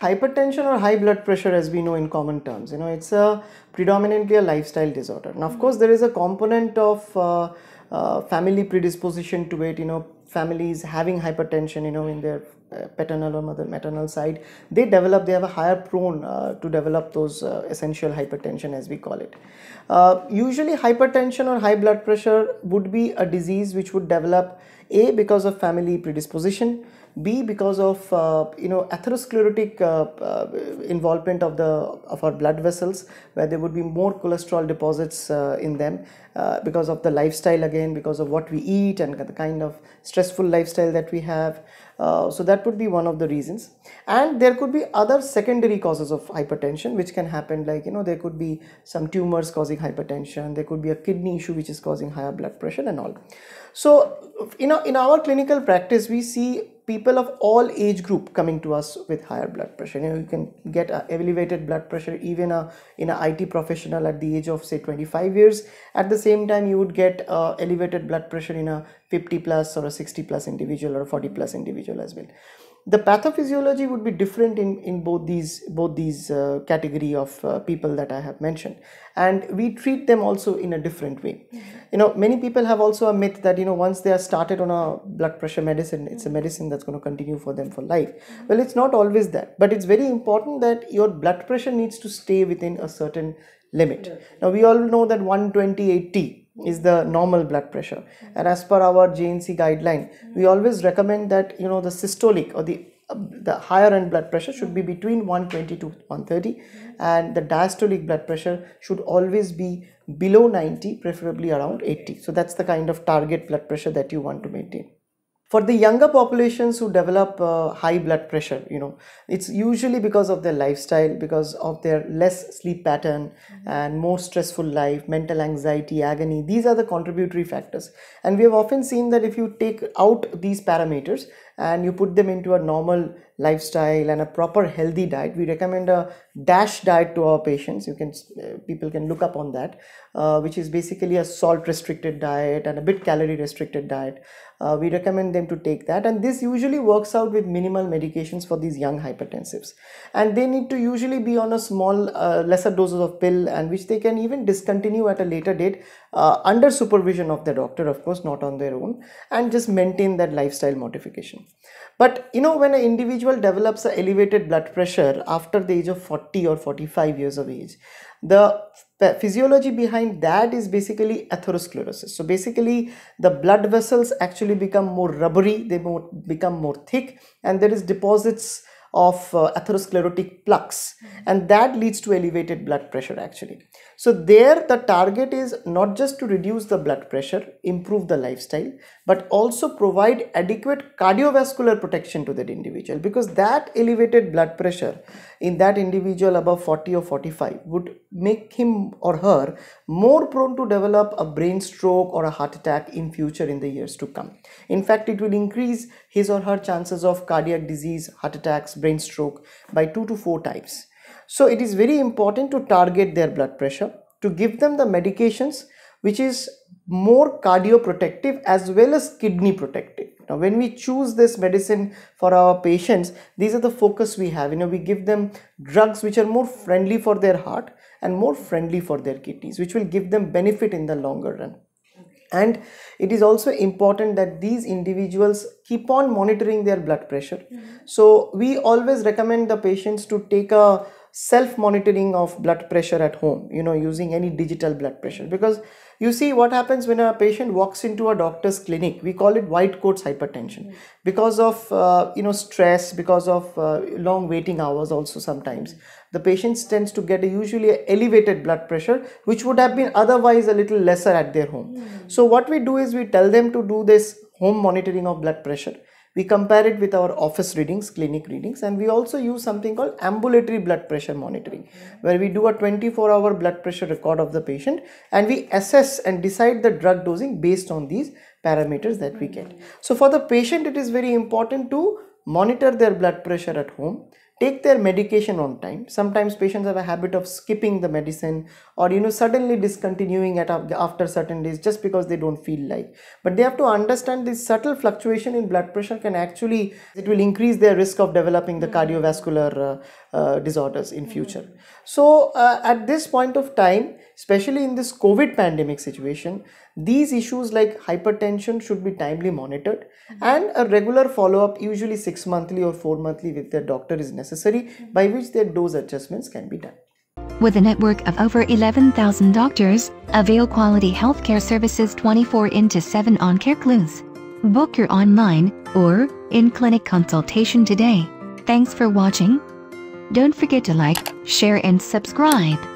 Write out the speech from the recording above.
hypertension or high blood pressure as we know in common terms you know it's a predominantly a lifestyle disorder now of hmm. course there is a component of uh, uh, family predisposition to it you know families having hypertension you know in their uh, paternal or mother maternal side they develop they have a higher prone uh, to develop those uh, essential hypertension as we call it uh, usually hypertension or high blood pressure would be a disease which would develop a because of family predisposition B because of uh, you know atherosclerotic uh, uh, involvement of the of our blood vessels where there would be more cholesterol deposits uh, in them because of the lifestyle again because of what we eat and the kind of stressful lifestyle that we have. Uh, so that would be one of the reasons and there could be other secondary causes of hypertension which can happen like you know there could be some tumors causing hypertension there could be a kidney issue which is causing higher blood pressure and all so you know in our clinical practice we see people of all age group coming to us with higher blood pressure you know you can get elevated blood pressure even a, in an IT professional at the age of say 25 years at the same time you would get uh, elevated blood pressure in a 50 plus or a 60 plus individual or 40 plus individual as well the pathophysiology would be different in, in both these both these uh, category of uh, people that I have mentioned and we treat them also in a different way mm -hmm you know many people have also a myth that you know once they are started on a blood pressure medicine it's a medicine that's going to continue for them for life mm-hmm. well it's not always that but it's very important that your blood pressure needs to stay within a certain limit now we all know that 120 80 is the normal blood pressure mm-hmm. and as per our jnc guideline we mm-hmm. always recommend that you know the systolic or the um, the higher end blood pressure should be between 120 to 130 and the diastolic blood pressure should always be below 90 preferably around 80 so that's the kind of target blood pressure that you want to maintain for the younger populations who develop uh, high blood pressure you know it's usually because of their lifestyle because of their less sleep pattern mm-hmm. and more stressful life mental anxiety agony these are the contributory factors and we have often seen that if you take out these parameters and you put them into a normal lifestyle and a proper healthy diet we recommend a dash diet to our patients you can uh, people can look up on that uh, which is basically a salt restricted diet and a bit calorie restricted diet uh, we recommend them to take that and this usually works out with minimal medications for these young hypertensives and they need to usually be on a small uh, lesser doses of pill and which they can even discontinue at a later date uh, under supervision of the doctor of course not on their own and just maintain that lifestyle modification but you know when an individual individual develops a elevated blood pressure after the age of 40 or 45 years of age the physiology behind that is basically atherosclerosis so basically the blood vessels actually become more rubbery they become more thick and there is deposits of uh, atherosclerotic plaques mm-hmm. and that leads to elevated blood pressure actually so there the target is not just to reduce the blood pressure improve the lifestyle but also provide adequate cardiovascular protection to that individual because that elevated blood pressure in that individual above 40 or 45 would make him or her more prone to develop a brain stroke or a heart attack in future in the years to come in fact it will increase his or her chances of cardiac disease heart attacks brain stroke by 2 to 4 times. So it is very important to target their blood pressure to give them the medications which is more cardioprotective as well as kidney protective. Now when we choose this medicine for our patients, these are the focus we have. You know, we give them drugs which are more friendly for their heart and more friendly for their kidneys which will give them benefit in the longer run and it is also important that these individuals keep on monitoring their blood pressure mm-hmm. so we always recommend the patients to take a self monitoring of blood pressure at home you know using any digital blood pressure because you see what happens when a patient walks into a doctor's clinic, we call it white coats hypertension hmm. because of, uh, you know, stress, because of uh, long waiting hours also sometimes. Hmm. The patient tends to get a usually elevated blood pressure, which would have been otherwise a little lesser at their home. Hmm. So what we do is we tell them to do this home monitoring of blood pressure we compare it with our office readings, clinic readings, and we also use something called ambulatory blood pressure monitoring, where we do a 24 hour blood pressure record of the patient and we assess and decide the drug dosing based on these parameters that we get. So, for the patient, it is very important to monitor their blood pressure at home take their medication on time. Sometimes patients have a habit of skipping the medicine or you know suddenly discontinuing at after certain days just because they don't feel like but they have to understand this subtle fluctuation in blood pressure can actually it will increase their risk of developing the mm-hmm. cardiovascular uh, uh, disorders in mm-hmm. future so uh, at this point of time especially in this covid pandemic situation these issues like hypertension should be timely monitored mm-hmm. and a regular follow up usually 6 monthly or 4 monthly with their doctor is necessary hmm. by which their dose adjustments can be done with a network of over 11,000 doctors, avail quality healthcare services 24 into 7 on CareClues. Book your online or in-clinic consultation today. Thanks for watching. Don't forget to like, share and subscribe.